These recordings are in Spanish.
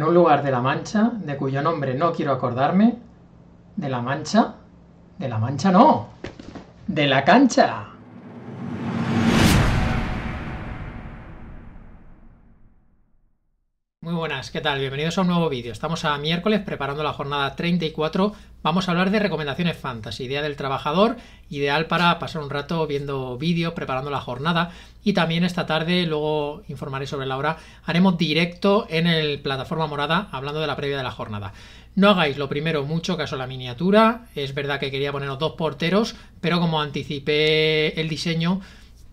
en un lugar de La Mancha, de cuyo nombre no quiero acordarme, de La Mancha, de La Mancha no, de La Cancha. buenas, ¿qué tal? Bienvenidos a un nuevo vídeo. Estamos a miércoles preparando la jornada 34. Vamos a hablar de recomendaciones fantasy, idea del trabajador, ideal para pasar un rato viendo vídeos, preparando la jornada. Y también esta tarde, luego informaré sobre la hora, haremos directo en el plataforma morada hablando de la previa de la jornada. No hagáis lo primero mucho caso la miniatura. Es verdad que quería poneros dos porteros, pero como anticipé el diseño,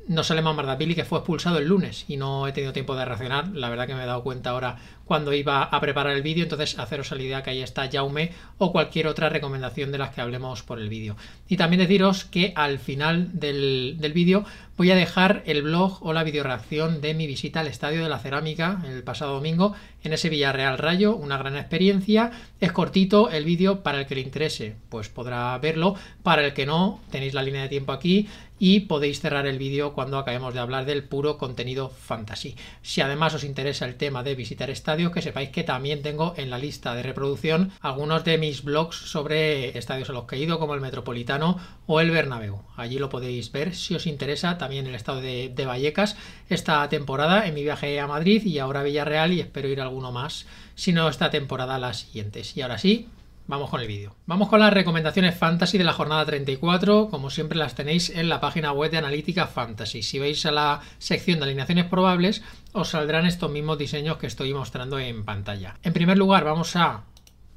no sale más Pili que fue expulsado el lunes y no he tenido tiempo de reaccionar. La verdad que me he dado cuenta ahora cuando iba a preparar el vídeo, entonces haceros la idea que ahí está Jaume o cualquier otra recomendación de las que hablemos por el vídeo. Y también deciros que al final del, del vídeo Voy a dejar el blog o la videoreacción de mi visita al Estadio de la Cerámica el pasado domingo en ese Villarreal Rayo, una gran experiencia. Es cortito el vídeo para el que le interese, pues podrá verlo. Para el que no, tenéis la línea de tiempo aquí y podéis cerrar el vídeo cuando acabemos de hablar del puro contenido fantasy. Si además os interesa el tema de visitar estadios, que sepáis que también tengo en la lista de reproducción algunos de mis blogs sobre estadios a los que he ido, como el Metropolitano o el Bernabéu. Allí lo podéis ver si os interesa también en el estado de, Vallecas esta temporada en mi viaje a Madrid y ahora a Villarreal y espero ir a alguno más, si no esta temporada, las siguientes. Y ahora sí, vamos con el vídeo. Vamos con las recomendaciones fantasy de la jornada 34, como siempre las tenéis en la página web de Analítica Fantasy. Si veis a la sección de alineaciones probables, os saldrán estos mismos diseños que estoy mostrando en pantalla. En primer lugar, vamos a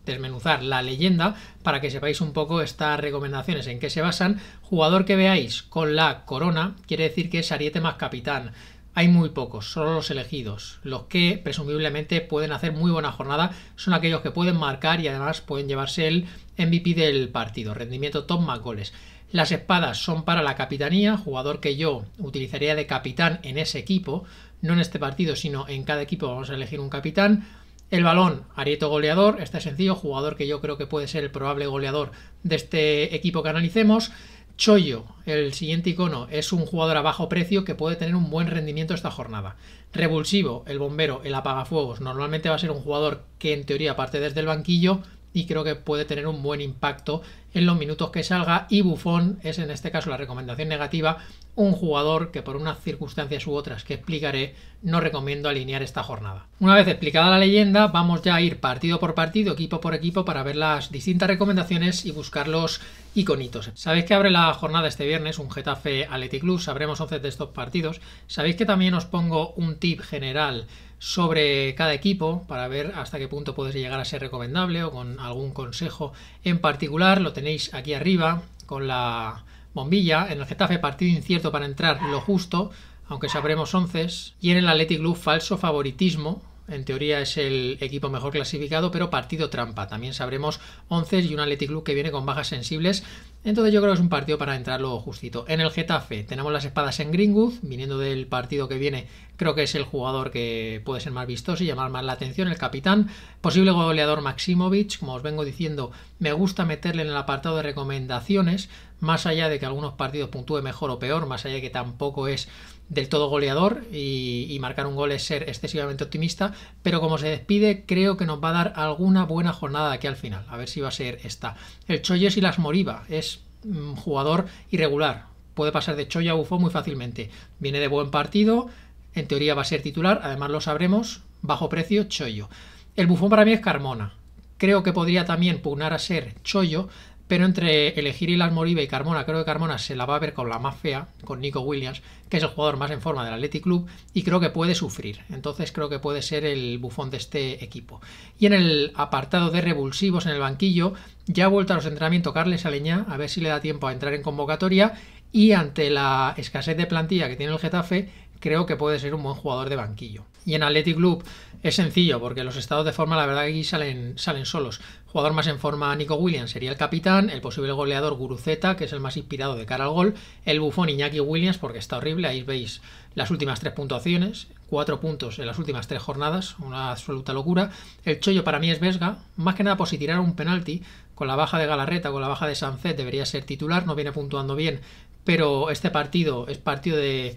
desmenuzar la leyenda para que sepáis un poco estas recomendaciones en qué se basan. Jugador que veáis con la corona quiere decir que es ariete más capitán. Hay muy pocos, solo los elegidos. Los que presumiblemente pueden hacer muy buena jornada son aquellos que pueden marcar y además pueden llevarse el MVP del partido, rendimiento top más goles. Las espadas son para la capitanía, jugador que yo utilizaría de capitán en ese equipo, no en este partido, sino en cada equipo vamos a elegir un capitán. El balón, Arieto goleador, está sencillo, jugador que yo creo que puede ser el probable goleador de este equipo que analicemos. Choyo, el siguiente icono, es un jugador a bajo precio que puede tener un buen rendimiento esta jornada. Revulsivo, el bombero, el apagafuegos, normalmente va a ser un jugador que en teoría parte desde el banquillo y creo que puede tener un buen impacto en los minutos que salga y Bufón es en este caso la recomendación negativa, un jugador que por unas circunstancias u otras que explicaré no recomiendo alinear esta jornada. Una vez explicada la leyenda, vamos ya a ir partido por partido, equipo por equipo para ver las distintas recomendaciones y buscar los iconitos. Sabéis que abre la jornada este viernes un Getafe Athletic Club, sabremos 11 de estos partidos. Sabéis que también os pongo un tip general sobre cada equipo para ver hasta qué punto puede llegar a ser recomendable o con algún consejo en particular. Lo tenéis aquí arriba con la bombilla. En el Getafe partido incierto para entrar lo justo, aunque sabremos once. Y en el Athletic Club falso favoritismo, en teoría es el equipo mejor clasificado, pero partido trampa. También sabremos 11 y un Athletic Club que viene con bajas sensibles entonces yo creo que es un partido para entrarlo justito. En el Getafe tenemos las espadas en Greenwood, viniendo del partido que viene, creo que es el jugador que puede ser más vistoso y llamar más la atención, el capitán. Posible goleador Maximovic, como os vengo diciendo, me gusta meterle en el apartado de recomendaciones, más allá de que algunos partidos puntúe mejor o peor, más allá de que tampoco es del todo goleador y, marcar un gol es ser excesivamente optimista, pero como se despide creo que nos va a dar alguna buena jornada aquí al final, a ver si va a ser esta. El Choyes y las Moriba es un mm, jugador irregular, puede pasar de Choya a bufón muy fácilmente, viene de buen partido, en teoría va a ser titular, además lo sabremos, bajo precio Choyo. El bufón para mí es Carmona, creo que podría también pugnar a ser Choyo, pero entre elegir Las Moriba y Carmona, creo que Carmona se la va a ver con la más fea, con Nico Williams, que es el jugador más en forma del Athletic Club, y creo que puede sufrir. Entonces creo que puede ser el bufón de este equipo. Y en el apartado de revulsivos en el banquillo, ya ha vuelto a los entrenamientos Carles Aleñá, a ver si le da tiempo a entrar en convocatoria. Y ante la escasez de plantilla que tiene el Getafe, creo que puede ser un buen jugador de banquillo. Y en Athletic Club es sencillo, porque los estados de forma, la verdad, aquí salen, salen solos. Jugador más en forma, Nico Williams, sería el capitán. El posible goleador, Guruzeta que es el más inspirado de cara al gol. El bufón, Iñaki Williams, porque está horrible. Ahí veis las últimas tres puntuaciones. Cuatro puntos en las últimas tres jornadas. Una absoluta locura. El chollo para mí es Vesga. Más que nada por si tirara un penalti. Con la baja de Galarreta, con la baja de Sancet, debería ser titular. No viene puntuando bien. Pero este partido es partido de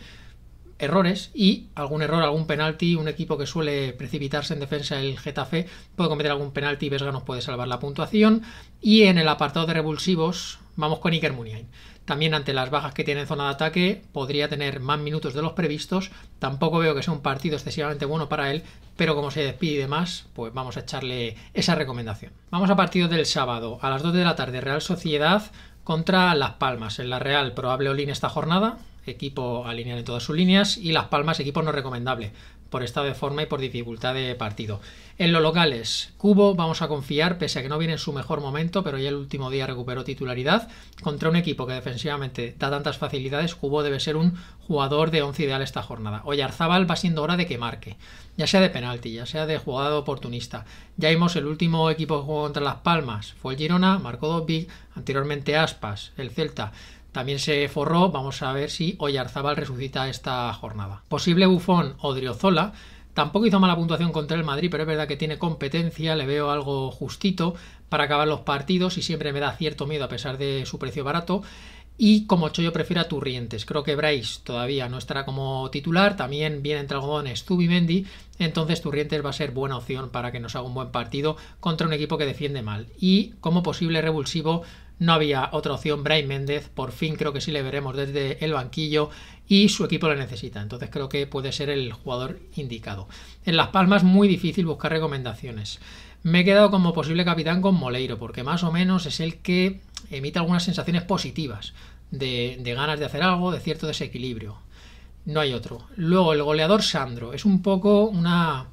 errores y algún error, algún penalti, un equipo que suele precipitarse en defensa, el Getafe, puede cometer algún penalti y Vesga nos puede salvar la puntuación. Y en el apartado de revulsivos, vamos con Iker Muniain. También ante las bajas que tiene en zona de ataque, podría tener más minutos de los previstos. Tampoco veo que sea un partido excesivamente bueno para él, pero como se despide más, pues vamos a echarle esa recomendación. Vamos a partido del sábado, a las 2 de la tarde, Real Sociedad contra Las Palmas, en la Real probable Olin esta jornada, equipo alineado en todas sus líneas, y Las Palmas, equipo no recomendable, por estado de forma y por dificultad de partido. En los locales, Cubo vamos a confiar, pese a que no viene en su mejor momento, pero ya el último día recuperó titularidad. Contra un equipo que defensivamente da tantas facilidades, Cubo debe ser un jugador de 11 ideal esta jornada. Oyarzábal va siendo hora de que marque, ya sea de penalti, ya sea de jugada oportunista. Ya vimos el último equipo que jugó contra Las Palmas, fue el Girona, marcó dos big, anteriormente Aspas, el Celta. También se forró, vamos a ver si Oyarzábal resucita esta jornada. Posible bufón Odriozola. Tampoco hizo mala puntuación contra el Madrid, pero es verdad que tiene competencia, le veo algo justito para acabar los partidos y siempre me da cierto miedo a pesar de su precio barato. Y como yo prefiero a Turrientes. Creo que Brais todavía no estará como titular. También viene entre algodones Mendy, Entonces Turrientes va a ser buena opción para que nos haga un buen partido contra un equipo que defiende mal. Y como posible revulsivo no había otra opción. Brian Méndez, por fin creo que sí le veremos desde el banquillo y su equipo lo necesita. Entonces creo que puede ser el jugador indicado. En Las Palmas muy difícil buscar recomendaciones. Me he quedado como posible capitán con Moleiro, porque más o menos es el que emite algunas sensaciones positivas de ganas de hacer algo, de cierto desequilibrio. No hay otro. Luego, el goleador Sandro. Es un poco una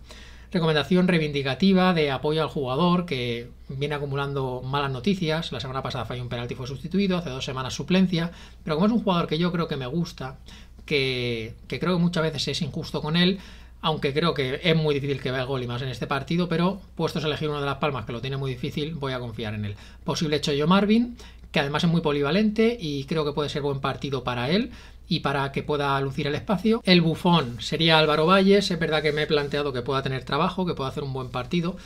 recomendación reivindicativa de apoyo al jugador que viene acumulando malas noticias. La semana pasada falló un penalti y fue sustituido, hace dos semanas suplencia. Pero como es un jugador que yo creo que me gusta, que, creo que muchas veces es injusto con él, aunque creo que es muy difícil que vea el gol y más en este partido, pero puesto a elegir uno de las palmas que lo tiene muy difícil, voy a confiar en él. Posible hecho yo Marvin, que además es muy polivalente y creo que puede ser buen partido para él y para que pueda lucir el espacio. El bufón sería Álvaro Valles, es verdad que me he planteado que pueda tener trabajo, que pueda hacer un buen partido,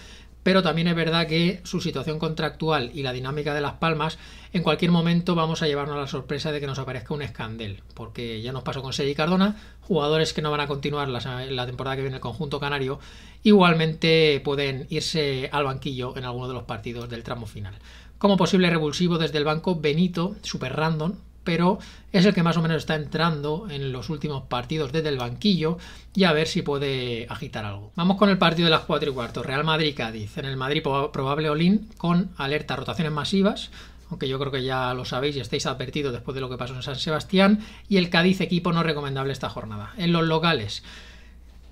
pero también es verdad que su situación contractual y la dinámica de Las Palmas, en cualquier momento vamos a llevarnos a la sorpresa de que nos aparezca un escándalo porque ya nos pasó con Seri Cardona, jugadores que no van a continuar la, la temporada que viene el conjunto canario, igualmente pueden irse al banquillo en alguno de los partidos del tramo final. Como posible revulsivo desde el banco, Benito, super random, pero es el que más o menos está entrando en los últimos partidos desde el banquillo y a ver si puede agitar algo. Vamos con el partido de las 4 y cuarto, Real Madrid-Cádiz. En el Madrid probable Olin con alerta rotaciones masivas, aunque yo creo que ya lo sabéis y estáis advertidos después de lo que pasó en San Sebastián, y el Cádiz equipo no recomendable esta jornada. En los locales,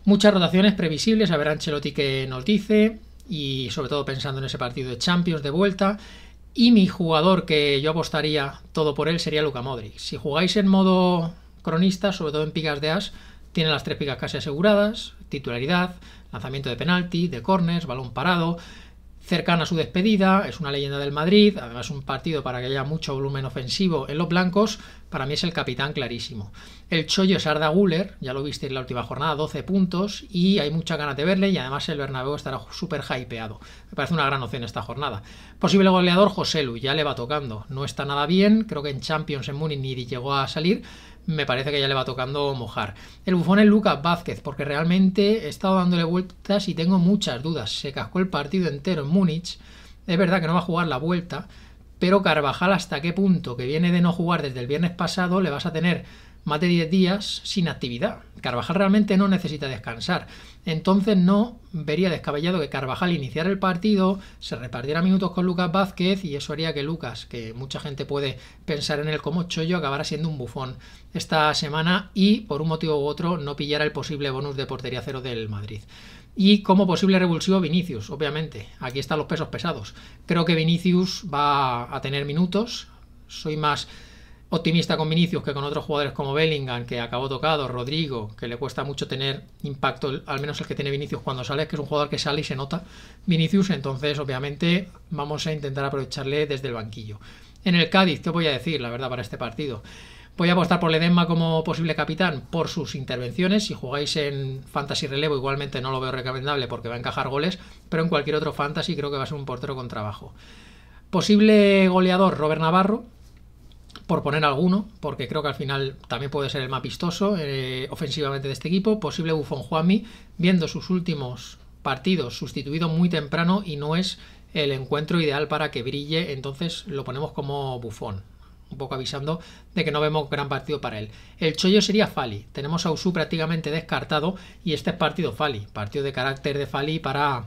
muchas rotaciones previsibles, a ver Ancelotti que nos dice, y sobre todo pensando en ese partido de Champions de vuelta, y mi jugador que yo apostaría todo por él sería Luka Modric. Si jugáis en modo cronista, sobre todo en picas de as, tiene las tres picas casi aseguradas, titularidad, lanzamiento de penalti, de corners, balón parado, cercana a su despedida, es una leyenda del Madrid, además un partido para que haya mucho volumen ofensivo en los blancos, para mí es el capitán clarísimo. El chollo es Arda Guller, ya lo viste en la última jornada, 12 puntos y hay mucha ganas de verle y además el Bernabéu estará súper hypeado. Me parece una gran opción esta jornada. Posible goleador José Lu ya le va tocando, no está nada bien, creo que en Champions en Múnich ni llegó a salir, me parece que ya le va tocando mojar. El bufón es Lucas Vázquez, porque realmente he estado dándole vueltas y tengo muchas dudas. Se cascó el partido entero en Múnich. Es verdad que no va a jugar la vuelta, pero Carvajal hasta qué punto, que viene de no jugar desde el viernes pasado, le vas a tener más de 10 días sin actividad. Carvajal realmente no necesita descansar entonces no vería descabellado que Carvajal iniciara el partido, se repartiera minutos con Lucas Vázquez y eso haría que Lucas, que mucha gente puede pensar en él como chollo, acabara siendo un bufón esta semana y por un motivo u otro no pillara el posible bonus de portería cero del Madrid. Y como posible revulsivo Vinicius, obviamente. Aquí están los pesos pesados. Creo que Vinicius va a tener minutos. Soy más optimista con Vinicius que con otros jugadores como Bellingham, que acabó tocado, Rodrigo, que le cuesta mucho tener impacto, al menos el que tiene Vinicius cuando sale, que es un jugador que sale y se nota Vinicius, entonces obviamente vamos a intentar aprovecharle desde el banquillo. En el Cádiz, ¿qué voy a decir, la verdad, para este partido? Voy a apostar por Ledesma como posible capitán por sus intervenciones. Si jugáis en Fantasy Relevo, igualmente no lo veo recomendable porque va a encajar goles, pero en cualquier otro Fantasy creo que va a ser un portero con trabajo. Posible goleador, Robert Navarro, por poner alguno, porque creo que al final también puede ser el más vistoso eh, ofensivamente de este equipo. Posible Bufón Juanmi, viendo sus últimos partidos sustituido muy temprano y no es el encuentro ideal para que brille, entonces lo ponemos como bufón. Un poco avisando de que no vemos gran partido para él. El chollo sería Fali. Tenemos a Usu prácticamente descartado y este es partido Fali. Partido de carácter de Fali para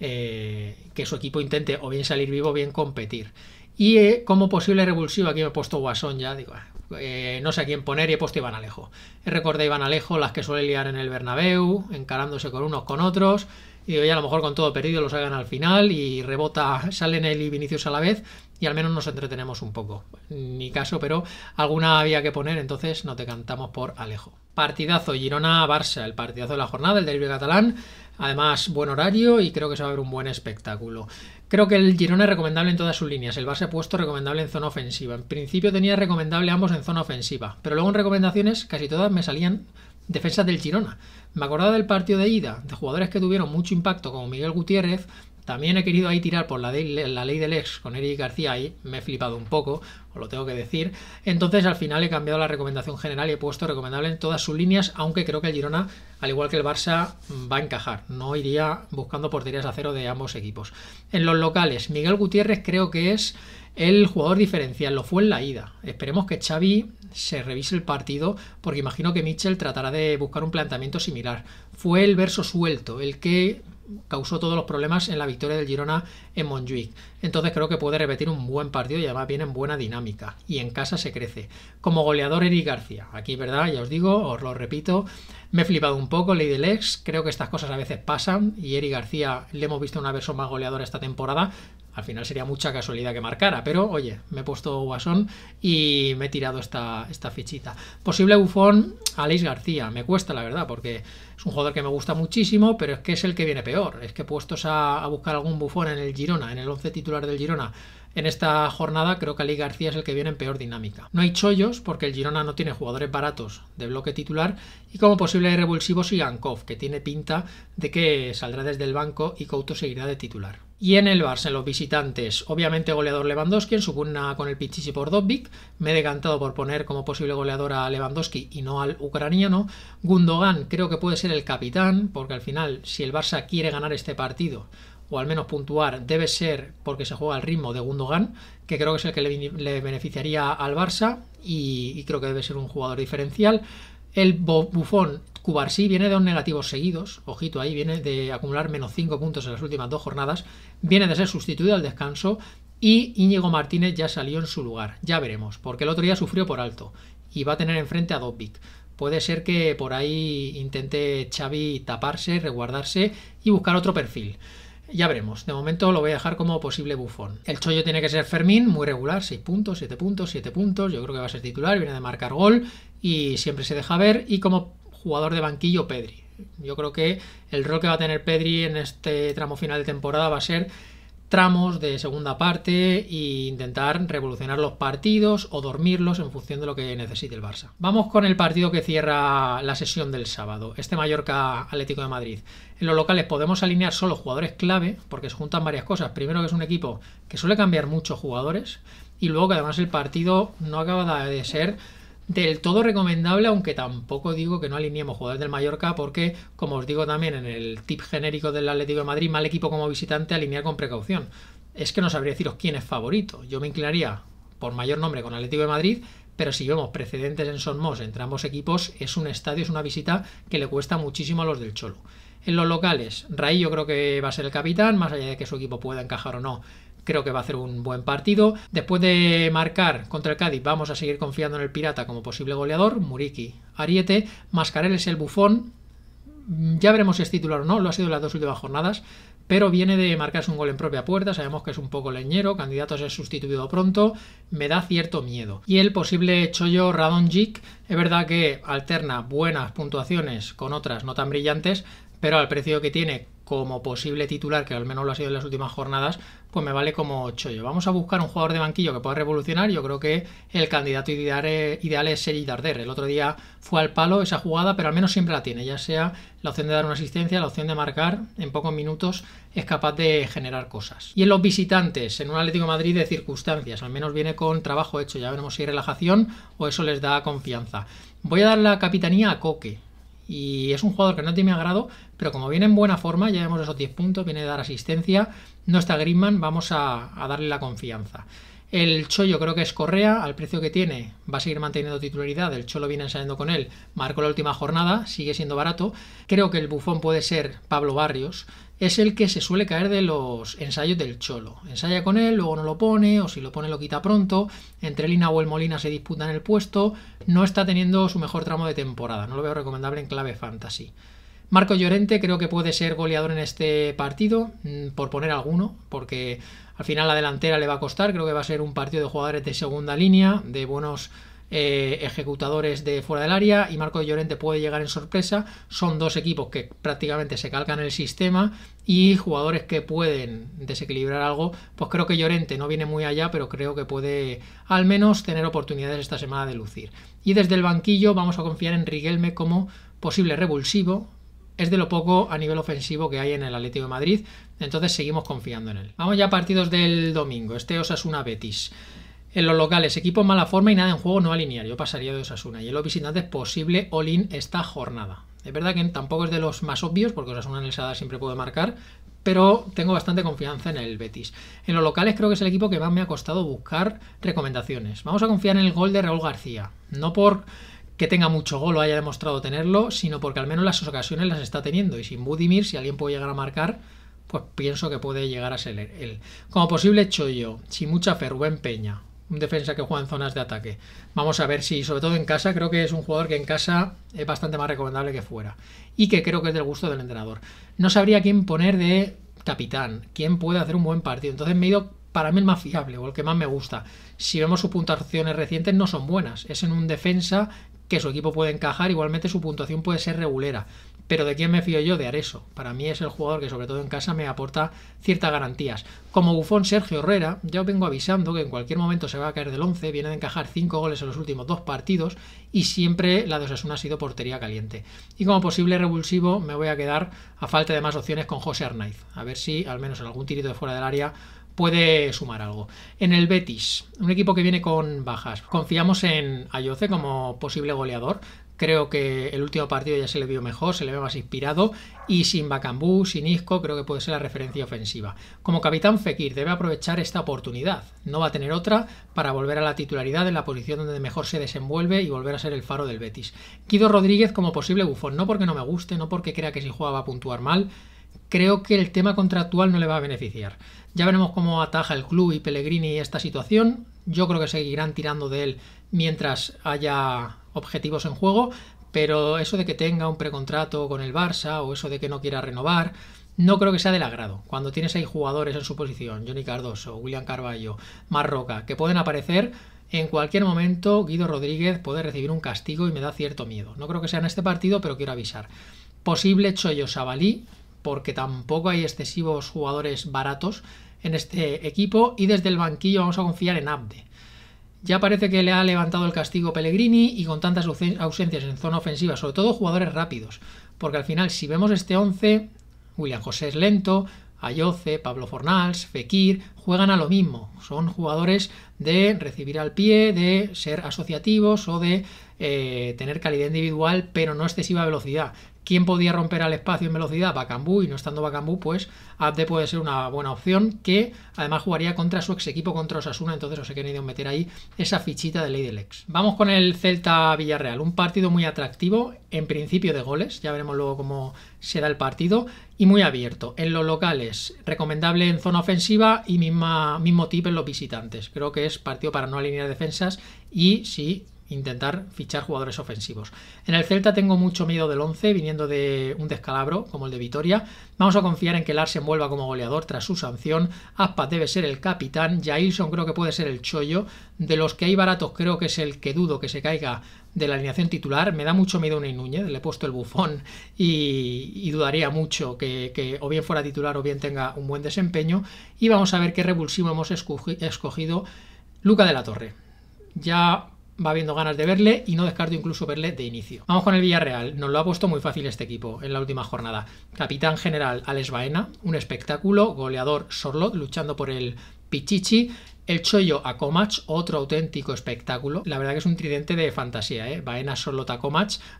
eh, que su equipo intente o bien salir vivo o bien competir. Y eh, como posible revulsivo, aquí me he puesto Guasón ya, digo, eh, no sé a quién poner y he puesto Iván Alejo. He Recordé Iván Alejo, las que suele liar en el Bernabéu, encarándose con unos con otros. Y hoy a lo mejor con todo perdido lo hagan al final y rebota, salen él y Vinicius a la vez y al menos nos entretenemos un poco. Ni caso, pero alguna había que poner, entonces no te cantamos por Alejo. Partidazo Girona-Barça, el partidazo de la jornada, el derbi catalán. Además, buen horario y creo que se va a ver un buen espectáculo. Creo que el Girona es recomendable en todas sus líneas. El Barça puesto recomendable en zona ofensiva. En principio tenía recomendable ambos en zona ofensiva, pero luego en recomendaciones casi todas me salían defensas del Girona. Me acordaba del partido de ida, de jugadores que tuvieron mucho impacto como Miguel Gutiérrez, también he querido ahí tirar por la, la ley del ex con Eric García y me he flipado un poco, os lo tengo que decir. Entonces al final he cambiado la recomendación general y he puesto recomendable en todas sus líneas, aunque creo que el Girona, al igual que el Barça, mm, va a encajar. No iría buscando porterías a cero de ambos equipos. En los locales, Miguel Gutiérrez creo que es el jugador diferencial, lo fue en la ida. Esperemos que Xavi se revise el partido porque imagino que Mitchell tratará de buscar un planteamiento similar. Fue el verso suelto, el que causó todos los problemas en la victoria del Girona en Montjuic. Entonces creo que puede repetir un buen partido y además viene en buena dinámica y en casa se crece. Como goleador Eric García, aquí verdad, ya os digo, os lo repito, me he flipado un poco, ley del ex, creo que estas cosas a veces pasan y Eric García le hemos visto una versión más goleadora esta temporada, al final sería mucha casualidad que marcara, pero oye, me he puesto Guasón y me he tirado esta, fichita. Posible bufón, Alex García. Me cuesta, la verdad, porque es un jugador que me gusta muchísimo, pero es que es el que viene peor. Es que puestos a, buscar algún bufón en el Girona, en el 11 titular del Girona, en esta jornada creo que Ali García es el que viene en peor dinámica. No hay chollos porque el Girona no tiene jugadores baratos de bloque titular y como posible revulsivo Sigankov, que tiene pinta de que saldrá desde el banco y Couto seguirá de titular. Y en el Barça, en los visitantes, obviamente goleador Lewandowski en su cuna con el Pichichi por Dobbik. Me he decantado por poner como posible goleador a Lewandowski y no al ucraniano. Gundogan creo que puede ser el capitán, porque al final, si el Barça quiere ganar este partido, o al menos puntuar, debe ser porque se juega al ritmo de Gundogan, que creo que es el que le, beneficiaría al Barça y, y creo que debe ser un jugador diferencial. El Buffon Cubarsí viene de un negativo seguidos, ojito ahí, viene de acumular menos 5 puntos en las últimas dos jornadas, viene de ser sustituido al descanso y Íñigo Martínez ya salió en su lugar, ya veremos, porque el otro día sufrió por alto y va a tener enfrente a Dobbik. Puede ser que por ahí intente Xavi taparse, reguardarse, y buscar otro perfil. Ya veremos, de momento lo voy a dejar como posible bufón. El chollo tiene que ser Fermín, muy regular, 6 puntos, 7 puntos, 7 puntos, yo creo que va a ser titular, viene de marcar gol y siempre se deja ver y como jugador de banquillo Pedri. Yo creo que el rol que va a tener Pedri en este tramo final de temporada va a ser tramos de segunda parte e intentar revolucionar los partidos o dormirlos en función de lo que necesite el Barça. Vamos con el partido que cierra la sesión del sábado, este Mallorca Atlético de Madrid. En los locales podemos alinear solo jugadores clave porque se juntan varias cosas. Primero que es un equipo que suele cambiar muchos jugadores y luego que además el partido no acaba de ser del todo recomendable, aunque tampoco digo que no alineemos jugadores del Mallorca, porque, como os digo también en el tip genérico del Atlético de Madrid, mal equipo como visitante, alinear con precaución. Es que no sabría deciros quién es favorito. Yo me inclinaría por mayor nombre con Atlético de Madrid, pero si vemos precedentes en Sonmos entre ambos equipos, es un estadio, es una visita que le cuesta muchísimo a los del Cholo. En los locales, Raí yo creo que va a ser el capitán, más allá de que su equipo pueda encajar o no creo que va a hacer un buen partido. Después de marcar contra el Cádiz, vamos a seguir confiando en el Pirata como posible goleador. Muriki, Ariete, Mascarel es el bufón. Mm, ya veremos si es titular o no, lo ha sido en las dos últimas jornadas, pero viene de marcarse un gol en propia puerta, sabemos que es un poco leñero, candidato a ser sustituido pronto, me da cierto miedo. Y el posible chollo Radonjic, es verdad que alterna buenas puntuaciones con otras no tan brillantes, pero al precio que tiene como posible titular, que al menos lo ha sido en las últimas jornadas, pues me vale como chollo. Vamos a buscar un jugador de banquillo que pueda revolucionar. Yo creo que el candidato ideal, es Seri Darder. El otro día fue al palo esa jugada, pero al menos siempre la tiene, ya sea la opción de dar una asistencia, la opción de marcar. En pocos minutos es capaz de generar cosas. Y en los visitantes, en un Atlético Madrid de circunstancias, al menos viene con trabajo hecho. Ya veremos si hay relajación o eso les da confianza. Voy a dar la capitanía a Coque y es un jugador que no tiene agrado, pero como viene en buena forma, ya vemos esos 10 puntos, viene a dar asistencia, no está grimman vamos a, darle la confianza. El Chollo creo que es Correa, al precio que tiene va a seguir manteniendo titularidad, el Cholo viene ensayando con él, marcó la última jornada, sigue siendo barato, creo que el bufón puede ser Pablo Barrios, es el que se suele caer de los ensayos del Cholo. Ensaya con él, luego no lo pone, o si lo pone lo quita pronto. Entre Lina o el Molina se disputan el puesto. No está teniendo su mejor tramo de temporada. No lo veo recomendable en clave fantasy. Marco Llorente creo que puede ser goleador en este partido, mm, por poner alguno, porque al final la delantera le va a costar. Creo que va a ser un partido de jugadores de segunda línea, de buenos eh, ejecutadores de fuera del área y Marco Llorente puede llegar en sorpresa. Son dos equipos que prácticamente se calcan el sistema y jugadores que pueden desequilibrar algo. Pues creo que Llorente no viene muy allá, pero creo que puede al menos tener oportunidades esta semana de lucir. Y desde el banquillo vamos a confiar en Riquelme como posible revulsivo, es de lo poco a nivel ofensivo que hay en el Atlético de Madrid, entonces seguimos confiando en él. Vamos ya a partidos del domingo, este Osasuna Betis. En los locales, equipo en mala forma y nada en juego no alinear. Yo pasaría de Osasuna. Y en los visitantes, posible all-in esta jornada. Es verdad que tampoco es de los más obvios, porque Osasuna en el Sada siempre puede marcar, pero tengo bastante confianza en el Betis. En los locales creo que es el equipo que más me ha costado buscar recomendaciones. Vamos a confiar en el gol de Raúl García. No por que tenga mucho gol o haya demostrado tenerlo, sino porque al menos las ocasiones las está teniendo. Y sin Budimir, si alguien puede llegar a marcar, pues pienso que puede llegar a ser él. Como posible Choyo, sin mucha fe, en Peña un defensa que juega en zonas de ataque. Vamos a ver si, sobre todo en casa, creo que es un jugador que en casa es bastante más recomendable que fuera. Y que creo que es del gusto del entrenador. No sabría quién poner de capitán, quién puede hacer un buen partido. Entonces me he ido para mí el más fiable o el que más me gusta. Si vemos sus puntuaciones recientes no son buenas. Es en un defensa que su equipo puede encajar, igualmente su puntuación puede ser regulera. Pero ¿de quién me fío yo? De Areso. Para mí es el jugador que sobre todo en casa me aporta ciertas garantías. Como bufón Sergio Herrera, ya os vengo avisando que en cualquier momento se va a caer del 11, viene de encajar 5 goles en los últimos dos partidos y siempre la de Osasuna ha sido portería caliente. Y como posible revulsivo me voy a quedar a falta de más opciones con José Arnaiz. A ver si al menos en algún tirito de fuera del área puede sumar algo. En el Betis, un equipo que viene con bajas. Confiamos en Ayoce como posible goleador. Creo que el último partido ya se le vio mejor, se le ve más inspirado y sin Bacambú, sin Isco, creo que puede ser la referencia ofensiva. Como capitán Fekir debe aprovechar esta oportunidad, no va a tener otra para volver a la titularidad en la posición donde mejor se desenvuelve y volver a ser el faro del Betis. Guido Rodríguez como posible bufón, no porque no me guste, no porque crea que si juega va a puntuar mal, creo que el tema contractual no le va a beneficiar. Ya veremos cómo ataja el club y Pellegrini esta situación. Yo creo que seguirán tirando de él mientras haya objetivos en juego, pero eso de que tenga un precontrato con el Barça o eso de que no quiera renovar, no creo que sea del agrado. Cuando tienes ahí jugadores en su posición, Johnny Cardoso, William Carballo, Marroca, que pueden aparecer, en cualquier momento Guido Rodríguez puede recibir un castigo y me da cierto miedo. No creo que sea en este partido, pero quiero avisar. Posible Choyo Sabalí, porque tampoco hay excesivos jugadores baratos en este equipo y desde el banquillo vamos a confiar en Abde. Ya parece que le ha levantado el castigo Pellegrini y con tantas ausencias en zona ofensiva, sobre todo jugadores rápidos, porque al final si vemos este 11, William José es lento, Ayoce, Pablo Fornals, Fekir, juegan a lo mismo. Son jugadores de recibir al pie, de ser asociativos o de eh, tener calidad individual, pero no excesiva velocidad quién podía romper al espacio en velocidad, Bacambú, y no estando Bacambú, pues Abde puede ser una buena opción, que además jugaría contra su ex equipo, contra Osasuna, entonces os he querido meter ahí esa fichita de Lady Lex. Vamos con el Celta Villarreal, un partido muy atractivo, en principio de goles, ya veremos luego cómo se da el partido, y muy abierto. En los locales, recomendable en zona ofensiva y misma, mismo tip en los visitantes. Creo que es partido para no alinear defensas y sí, intentar fichar jugadores ofensivos. En el Celta tengo mucho miedo del 11, viniendo de un descalabro como el de Vitoria. Vamos a confiar en que Larsen vuelva como goleador tras su sanción. Aspas debe ser el capitán. Jailson creo que puede ser el chollo. De los que hay baratos, creo que es el que dudo que se caiga de la alineación titular. Me da mucho miedo a Núñez, le he puesto el bufón y, dudaría mucho que, que, o bien fuera titular o bien tenga un buen desempeño. Y vamos a ver qué revulsivo hemos escogido Luca de la Torre. Ya va habiendo ganas de verle y no descarto incluso verle de inicio. Vamos con el Villarreal, nos lo ha puesto muy fácil este equipo en la última jornada. Capitán general Alex Baena, un espectáculo, goleador Sorlot luchando por el Pichichi, el Chollo a otro auténtico espectáculo. La verdad que es un tridente de fantasía, ¿eh? Baena, Sorlot a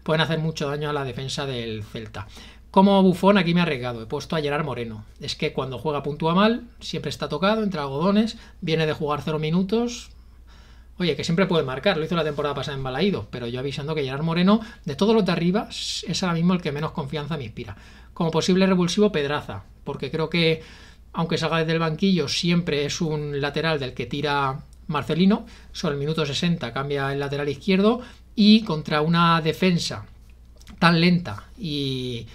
pueden hacer mucho daño a la defensa del Celta. Como bufón aquí me he arriesgado, he puesto a Gerard Moreno. Es que cuando juega puntúa mal, siempre está tocado entre algodones, viene de jugar cero minutos, Oye, que siempre puede marcar, lo hizo la temporada pasada en Balaído, pero yo avisando que Gerard Moreno, de todos los de arriba, es ahora mismo el que menos confianza me inspira. Como posible revulsivo, Pedraza, porque creo que, aunque salga desde el banquillo, siempre es un lateral del que tira Marcelino, sobre el minuto 60 cambia el lateral izquierdo y contra una defensa tan lenta y,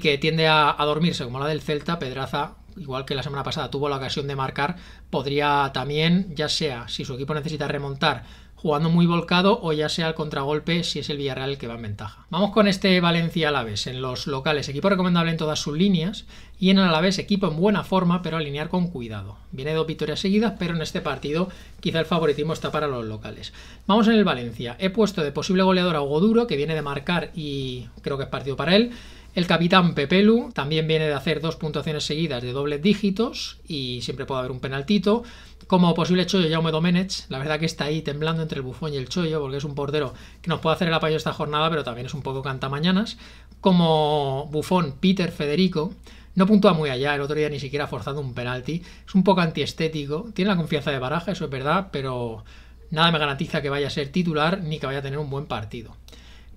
que tiende a dormirse como la del Celta, Pedraza igual que la semana pasada tuvo la ocasión de marcar, podría también, ya sea si su equipo necesita remontar jugando muy volcado o ya sea el contragolpe si es el Villarreal el que va en ventaja. Vamos con este Valencia Alaves en los locales, equipo recomendable en todas sus líneas y en el Alaves equipo en buena forma pero alinear con cuidado. Viene dos victorias seguidas pero en este partido quizá el favoritismo está para los locales. Vamos en el Valencia, he puesto de posible goleador a Hugo Duro que viene de marcar y creo que es partido para él. El capitán Pepelu también viene de hacer dos puntuaciones seguidas de dobles dígitos y siempre puede haber un penaltito. Como posible chollo, Jaume Domenech, la verdad que está ahí temblando entre el bufón y el chollo, porque es un portero que nos puede hacer el apoyo esta jornada, pero también es un poco cantamañanas. Como bufón, Peter Federico, no puntúa muy allá, el otro día ni siquiera ha forzado un penalti. Es un poco antiestético, tiene la confianza de Baraja, eso es verdad, pero nada me garantiza que vaya a ser titular ni que vaya a tener un buen partido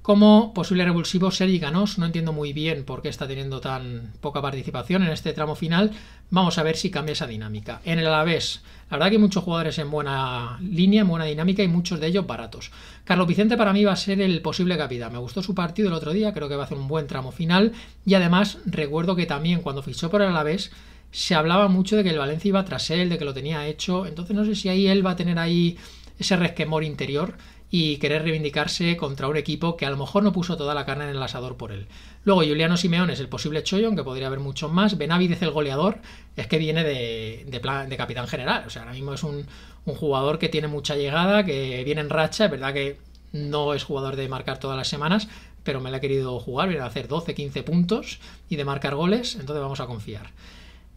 como posible revulsivo Sergi ganos, No entiendo muy bien por qué está teniendo tan poca participación en este tramo final. Vamos a ver si cambia esa dinámica. En el Alavés, la verdad que hay muchos jugadores en buena línea, en buena dinámica y muchos de ellos baratos. Carlos Vicente para mí va a ser el posible capitán. Me gustó su partido el otro día, creo que va a ser un buen tramo final. Y además recuerdo que también cuando fichó por el Alavés se hablaba mucho de que el Valencia iba tras él, de que lo tenía hecho. Entonces no sé si ahí él va a tener ahí ese resquemor interior y querer reivindicarse contra un equipo que a lo mejor no puso toda la carne en el asador por él. Luego Juliano Simeone es el posible chollo, aunque podría haber muchos más. Benavides el goleador es que viene de, plan, de capitán general. O sea, ahora mismo es un, jugador que tiene mucha llegada, que viene en racha. Es verdad que no es jugador de marcar todas las semanas, pero me la ha querido jugar. Viene a hacer 12, 15 puntos y de marcar goles. Entonces vamos a confiar.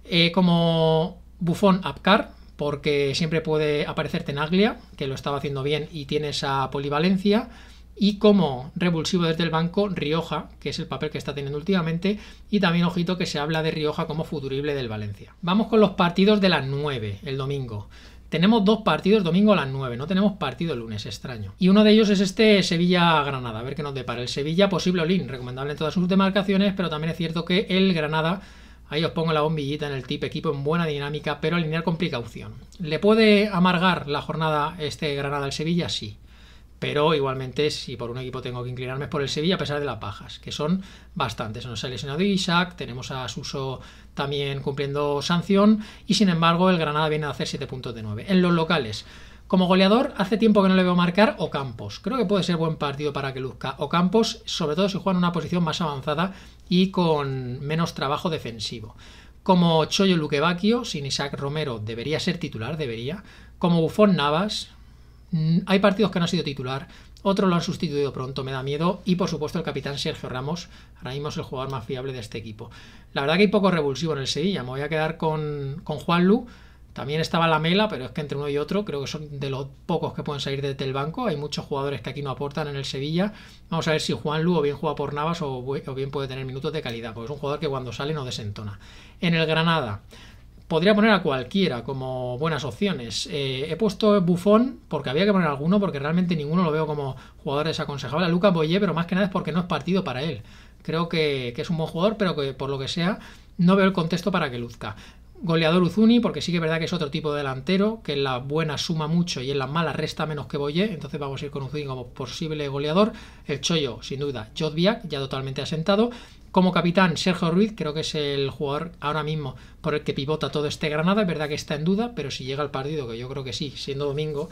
Eh, como Bufón Apcar, porque siempre puede aparecer Tenaglia, que lo estaba haciendo bien y tiene esa polivalencia, y como revulsivo desde el banco, Rioja, que es el papel que está teniendo últimamente, y también ojito que se habla de Rioja como futurible del Valencia. Vamos con los partidos de las 9, el domingo. Tenemos dos partidos domingo a las 9, no tenemos partido el lunes, extraño. Y uno de ellos es este Sevilla-Granada, a ver qué nos depara. El Sevilla posible Olin, recomendable en todas sus demarcaciones, pero también es cierto que el Granada Ahí os pongo la bombillita en el tip, equipo en buena dinámica, pero alinear con precaución. ¿Le puede amargar la jornada este Granada al Sevilla? Sí. Pero igualmente, si por un equipo tengo que inclinarme por el Sevilla, a pesar de las pajas que son bastantes. Nos ha lesionado Isaac, tenemos a Suso también cumpliendo sanción, y sin embargo, el Granada viene a hacer 7 puntos de 9. En los locales, como goleador, hace tiempo que no le veo marcar Ocampos. Creo que puede ser buen partido para que luzca. Ocampos, sobre todo si juega en una posición más avanzada y con menos trabajo defensivo. Como Choyo Luquevaquio, sin Isaac Romero, debería ser titular, debería. Como Bufón Navas, mm, hay partidos que no han sido titular, otros lo han sustituido pronto, me da miedo. Y por supuesto el capitán Sergio Ramos, ahora mismo es el jugador más fiable de este equipo. La verdad que hay poco revulsivo en el Sevilla, me voy a quedar con, con Juan Lu también estaba la Mela, pero es que entre uno y otro creo que son de los pocos que pueden salir desde el banco. Hay muchos jugadores que aquí no aportan en el Sevilla. Vamos a ver si Juan Lu o bien juega por Navas o, bien puede tener minutos de calidad, porque es un jugador que cuando sale no desentona. En el Granada, podría poner a cualquiera como buenas opciones. Eh, he puesto Bufón porque había que poner alguno, porque realmente ninguno lo veo como jugador desaconsejable. A Lucas Boyer, pero más que nada es porque no es partido para él. Creo que es un buen jugador, pero que por lo que sea no veo el contexto para que luzca. Goleador Uzuni, porque sí que es verdad que es otro tipo de delantero, que en la buena suma mucho y en la mala resta menos que Boye, entonces vamos a ir con Uzuni como posible goleador. El Chollo, sin duda, Jodviak, ya totalmente asentado. Como capitán, Sergio Ruiz, creo que es el jugador ahora mismo por el que pivota todo este Granada, es verdad que está en duda, pero si llega al partido, que yo creo que sí, siendo domingo,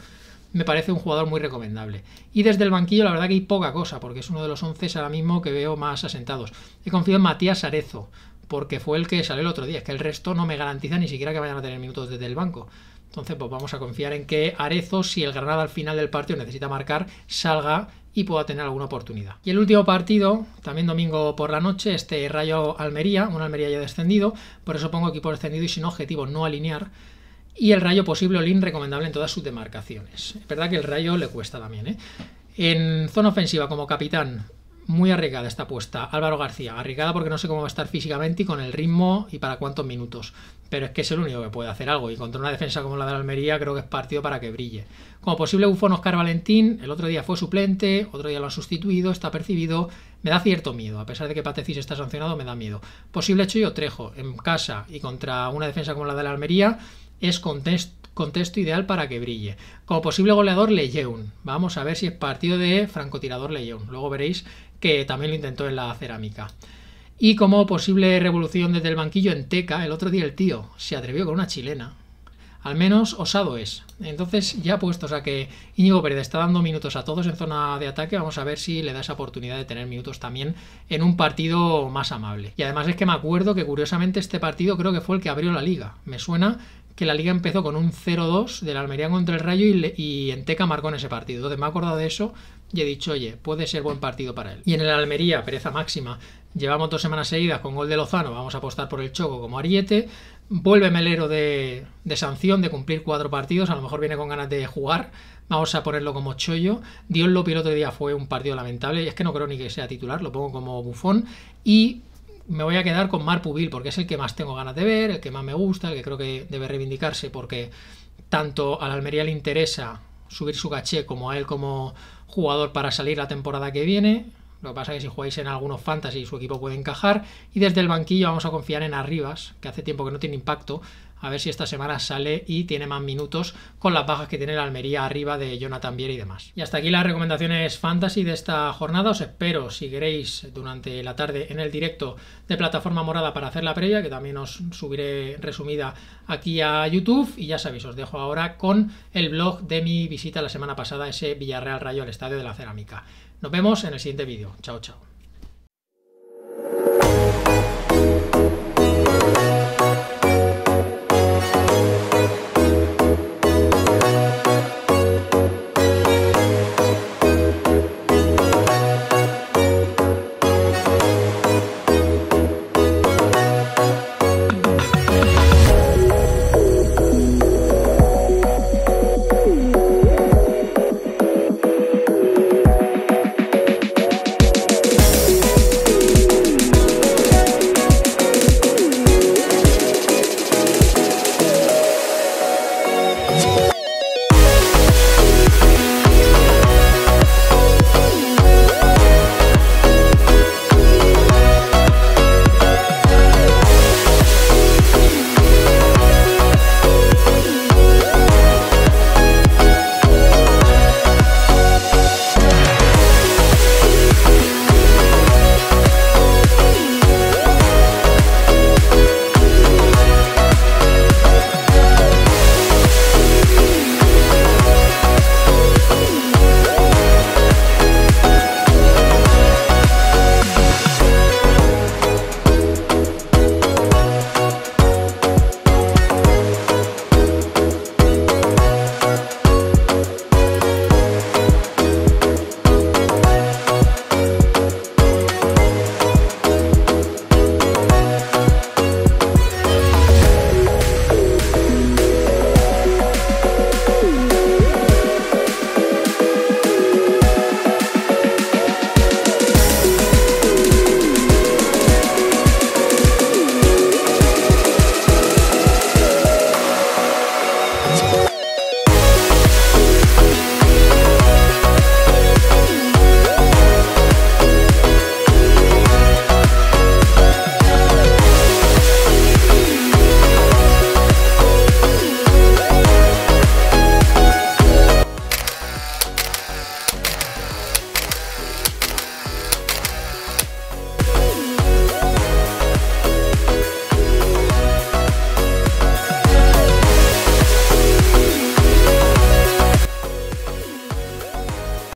me parece un jugador muy recomendable. Y desde el banquillo, la verdad que hay poca cosa, porque es uno de los 11 ahora mismo que veo más asentados. He confiado en Matías Arezo, porque fue el que salió el otro día. Es que el resto no me garantiza ni siquiera que vayan a tener minutos desde el banco. Entonces, pues vamos a confiar en que Arezo, si el Granada al final del partido necesita marcar, salga y pueda tener alguna oportunidad. Y el último partido, también domingo por la noche, este Rayo Almería, un Almería ya descendido, por eso pongo equipo descendido y sin objetivo no alinear. Y el Rayo posible Olin recomendable en todas sus demarcaciones. Es verdad que el Rayo le cuesta también, ¿eh? En zona ofensiva como capitán, muy arriesgada esta apuesta. Álvaro García, arriesgada porque no sé cómo va a estar físicamente y con el ritmo y para cuántos minutos. Pero es que es el único que puede hacer algo. Y contra una defensa como la de Almería, creo que es partido para que brille. Como posible bufón Oscar Valentín, el otro día fue suplente, otro día lo han sustituido, está percibido. Me da cierto miedo, a pesar de que Patecís está sancionado, me da miedo. Posible yo Trejo, en casa y contra una defensa como la de la Almería, es contexto ideal para que brille. Como posible goleador, Leyéun. Vamos a ver si es partido de francotirador Leyeun. Luego veréis que también lo intentó en la cerámica. Y como posible revolución desde el banquillo en Teca, el otro día el tío se atrevió con una chilena. Al menos osado es. Entonces ya puestos a que Íñigo Pérez está dando minutos a todos en zona de ataque, vamos a ver si le da esa oportunidad de tener minutos también en un partido más amable. Y además es que me acuerdo que curiosamente este partido creo que fue el que abrió la liga. Me suena que la liga empezó con un 0-2 del Almería contra el Rayo y, en Teca marcó en ese partido. Entonces me he acordado de eso y he dicho, oye, puede ser buen partido para él. Y en el Almería, pereza máxima, llevamos dos semanas seguidas con gol de Lozano, vamos a apostar por el Choco como ariete, vuelve Melero de, de sanción, de cumplir cuatro partidos, a lo mejor viene con ganas de jugar, vamos a ponerlo como chollo. Dios lo el otro día fue un partido lamentable, y es que no creo ni que sea titular, lo pongo como bufón, y me voy a quedar con Mar Pubil, porque es el que más tengo ganas de ver, el que más me gusta, el que creo que debe reivindicarse, porque tanto a la Almería le interesa subir su caché como a él como jugador para salir la temporada que viene. Lo que pasa es que si jugáis en algunos fantasy su equipo puede encajar. Y desde el banquillo vamos a confiar en Arribas, que hace tiempo que no tiene impacto, a ver si esta semana sale y tiene más minutos con las bajas que tiene la Almería arriba de Jonathan Viera y demás. Y hasta aquí las recomendaciones fantasy de esta jornada. Os espero, si queréis, durante la tarde en el directo de Plataforma Morada para hacer la previa, que también os subiré resumida aquí a YouTube. Y ya sabéis, os dejo ahora con el blog de mi visita la semana pasada, ese Villarreal Rayo al Estadio de la Cerámica. Nos vemos en el siguiente vídeo. Chao, chao.